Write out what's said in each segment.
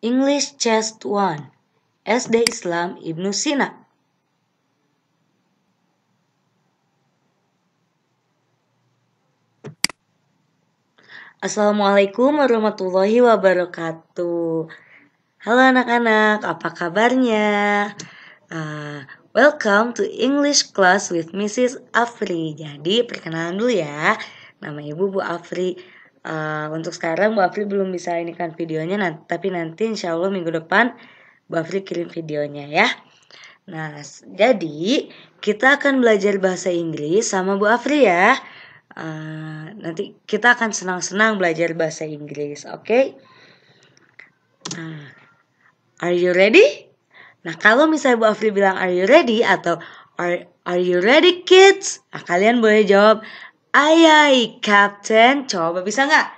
English Chest 1 SD Islam Ibnu Sina Assalamualaikum warahmatullahi wabarakatuh Halo anak-anak, apa kabarnya? Uh, welcome to English class with Mrs. Afri Jadi perkenalan dulu ya Nama ibu Bu Afri Uh, untuk sekarang Bu Afri belum bisa ini kan videonya, nanti, tapi nanti insya Allah minggu depan Bu Afri kirim videonya ya. Nah, jadi kita akan belajar bahasa Inggris sama Bu Afri ya. Uh, nanti kita akan senang-senang belajar bahasa Inggris, oke? Okay? Uh, are you ready? Nah, kalau misalnya Bu Afri bilang are you ready atau are, are you ready kids? Nah, kalian boleh jawab Ayai, Captain. Coba bisa nggak?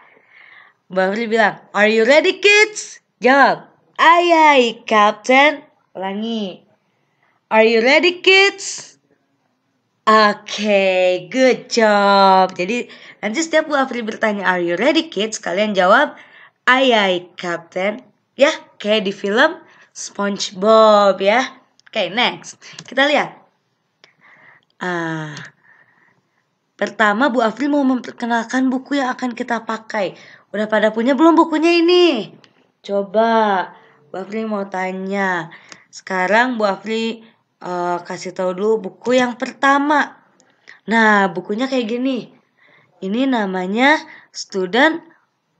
Mbak bilang, Are you ready, kids? Jawab, Ayai, Captain. Ulangi. Are you ready, kids? Oke, okay, good job. Jadi, nanti setiap Bu Afri bertanya, Are you ready, kids? Kalian jawab, Ayai, Captain. Ya, kayak di film SpongeBob ya. Oke, okay, next. Kita lihat. Ah... Uh, Pertama, Bu Afril mau memperkenalkan buku yang akan kita pakai. Udah pada punya belum bukunya ini? Coba, Bu Afril mau tanya. Sekarang Bu Afri uh, eh, kasih tahu dulu buku yang pertama. Nah, bukunya kayak gini. Ini namanya Student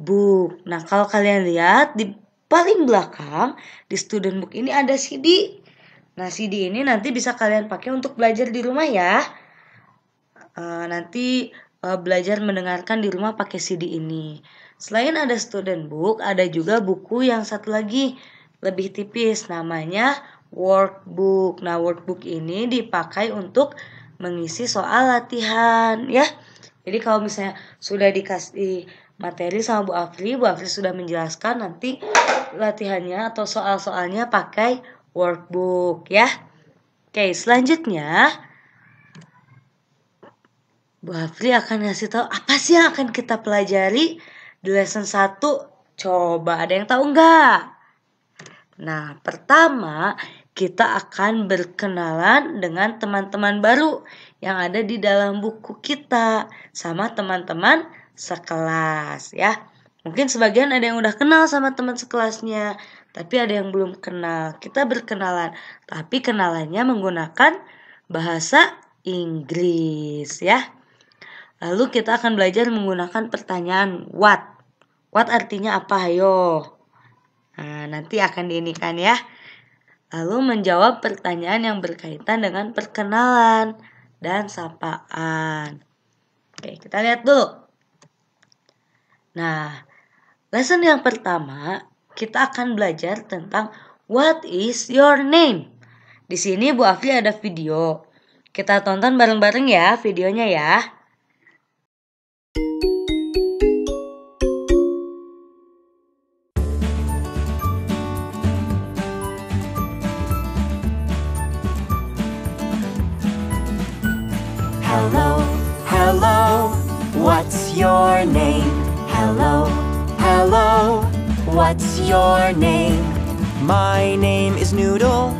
Book. Nah, kalau kalian lihat di paling belakang di Student Book ini ada CD. Nah, CD ini nanti bisa kalian pakai untuk belajar di rumah ya. Eh, nanti uh, belajar mendengarkan di rumah pakai CD ini. Selain ada student book, ada juga buku yang satu lagi lebih tipis namanya workbook. Nah, workbook ini dipakai untuk mengisi soal latihan ya. Jadi kalau misalnya sudah dikasih materi sama Bu Afri, Bu Afri sudah menjelaskan nanti latihannya atau soal-soalnya pakai workbook ya. Oke, selanjutnya Bu Hafli akan ngasih tahu apa sih yang akan kita pelajari di lesson 1. Coba ada yang tahu nggak? Nah, pertama kita akan berkenalan dengan teman-teman baru yang ada di dalam buku kita sama teman-teman sekelas ya. Mungkin sebagian ada yang udah kenal sama teman sekelasnya, tapi ada yang belum kenal. Kita berkenalan, tapi kenalannya menggunakan bahasa Inggris ya. Lalu kita akan belajar menggunakan pertanyaan what. What artinya apa? Ayo. Nah, nanti akan diinikan ya. Lalu menjawab pertanyaan yang berkaitan dengan perkenalan dan sapaan. Oke, kita lihat dulu. Nah, lesson yang pertama kita akan belajar tentang what is your name. Di sini Bu Afli ada video. Kita tonton bareng-bareng ya videonya ya. Hello, hello, what's your name? Hello, hello, what's your name? My name is Noodle.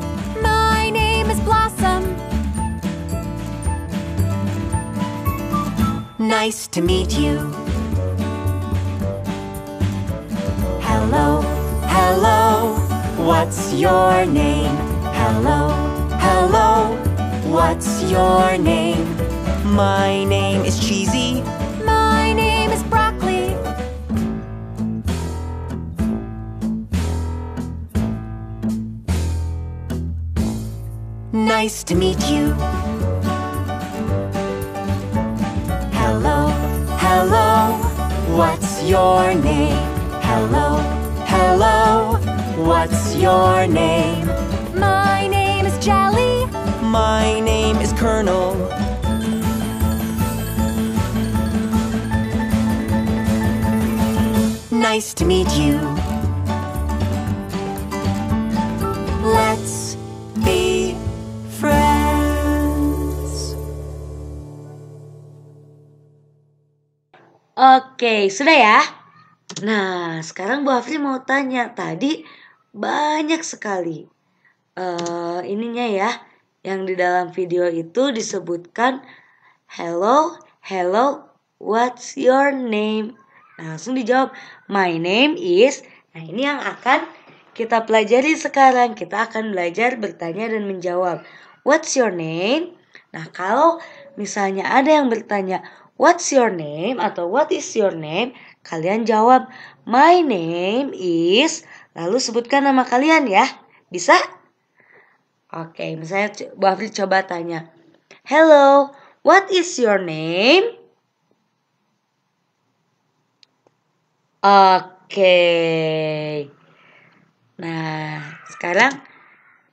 My name is Blossom. Nice to meet you. Hello, hello, what's your name? Hello, hello, what's your name? My name is Cheesy. My name is Broccoli. Nice to meet you. Hello, hello, what's your name? Hello, hello, what's your name? My name is Jelly. My name is Colonel. nice to meet you. Let's be friends. Oke, sudah ya? Nah, sekarang Bu Afri mau tanya. Tadi banyak sekali uh, ininya ya. Yang di dalam video itu disebutkan Hello, hello, what's your name? langsung dijawab, my name is. Nah, ini yang akan kita pelajari sekarang. Kita akan belajar bertanya dan menjawab. What's your name? Nah, kalau misalnya ada yang bertanya, What's your name? atau What is your name? Kalian jawab, My name is. Lalu sebutkan nama kalian ya. Bisa? Oke, misalnya Bu Afri coba tanya, Hello, what is your name? Oke. Nah, sekarang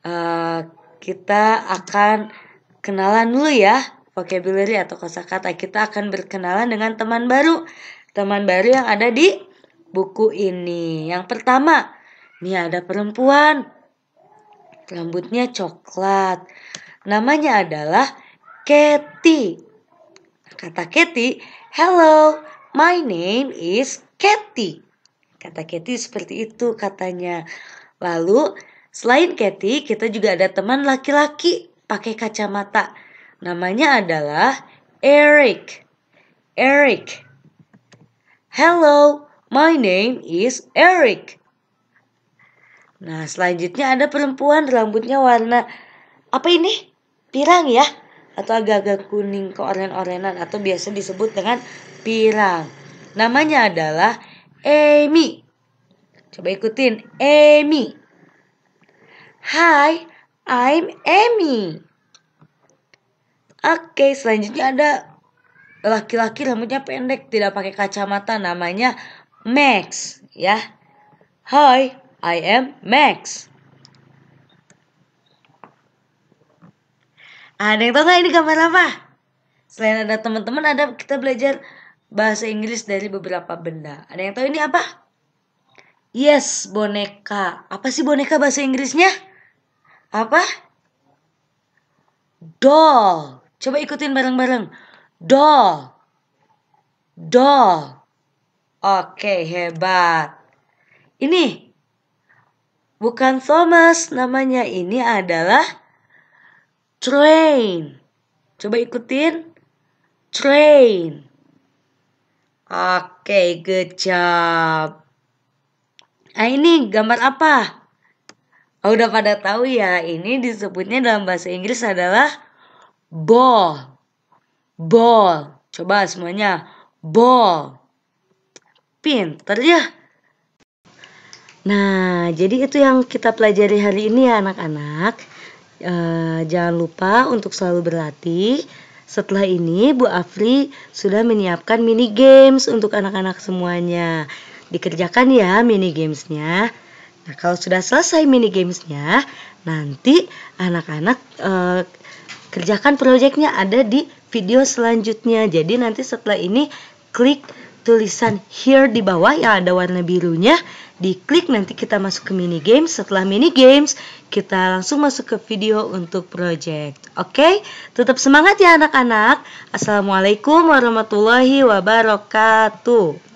uh, kita akan kenalan dulu ya vocabulary atau kosakata. Kita akan berkenalan dengan teman baru. Teman baru yang ada di buku ini. Yang pertama, ini ada perempuan. Rambutnya coklat. Namanya adalah Katie. Kata Katie, "Hello, my name is Kathy. Kata Kathy seperti itu katanya. Lalu selain Kathy, kita juga ada teman laki-laki pakai kacamata. Namanya adalah Eric. Eric. Hello, my name is Eric. Nah, selanjutnya ada perempuan rambutnya warna apa ini? Pirang ya? Atau agak-agak kuning ke keoren-orenan atau biasa disebut dengan pirang. Namanya adalah Amy. Coba ikutin, Amy. Hi, I'm Amy. Oke, selanjutnya ada laki-laki rambutnya pendek, tidak pakai kacamata, namanya Max, ya. Hi, I am Max. Ada yang tahu nggak ini gambar apa? Selain ada teman-teman, ada kita belajar bahasa Inggris dari beberapa benda. Ada yang tahu ini apa? Yes, boneka. Apa sih boneka bahasa Inggrisnya? Apa? Doll. Coba ikutin bareng-bareng. Doll. Doll. Oke, hebat. Ini bukan Thomas namanya ini adalah train coba ikutin train Oke, good job. Nah, ini gambar apa? Oh, udah pada tahu ya, ini disebutnya dalam bahasa Inggris adalah ball. Ball. Coba semuanya. Ball. Pinter ya. Nah, jadi itu yang kita pelajari hari ini ya anak-anak. E, jangan lupa untuk selalu berlatih setelah ini, Bu Afri sudah menyiapkan mini games untuk anak-anak semuanya. Dikerjakan ya mini gamesnya. Nah, kalau sudah selesai mini gamesnya, nanti anak-anak e, kerjakan proyeknya ada di video selanjutnya. Jadi nanti setelah ini klik tulisan here di bawah yang ada warna birunya di klik nanti kita masuk ke mini games. Setelah mini games, kita langsung masuk ke video untuk project. Oke, okay? tetap semangat ya anak-anak. Assalamualaikum warahmatullahi wabarakatuh.